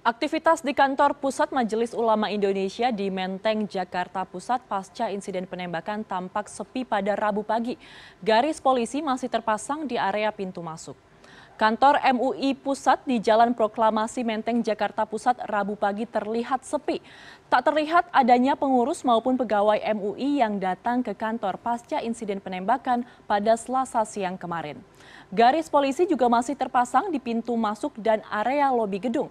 Aktivitas di kantor Pusat Majelis Ulama Indonesia di Menteng, Jakarta Pusat pasca insiden penembakan tampak sepi pada Rabu pagi. Garis polisi masih terpasang di area pintu masuk. Kantor MUI Pusat di Jalan Proklamasi Menteng, Jakarta Pusat Rabu pagi terlihat sepi. Tak terlihat adanya pengurus maupun pegawai MUI yang datang ke kantor pasca insiden penembakan pada selasa siang kemarin. Garis polisi juga masih terpasang di pintu masuk dan area lobi gedung.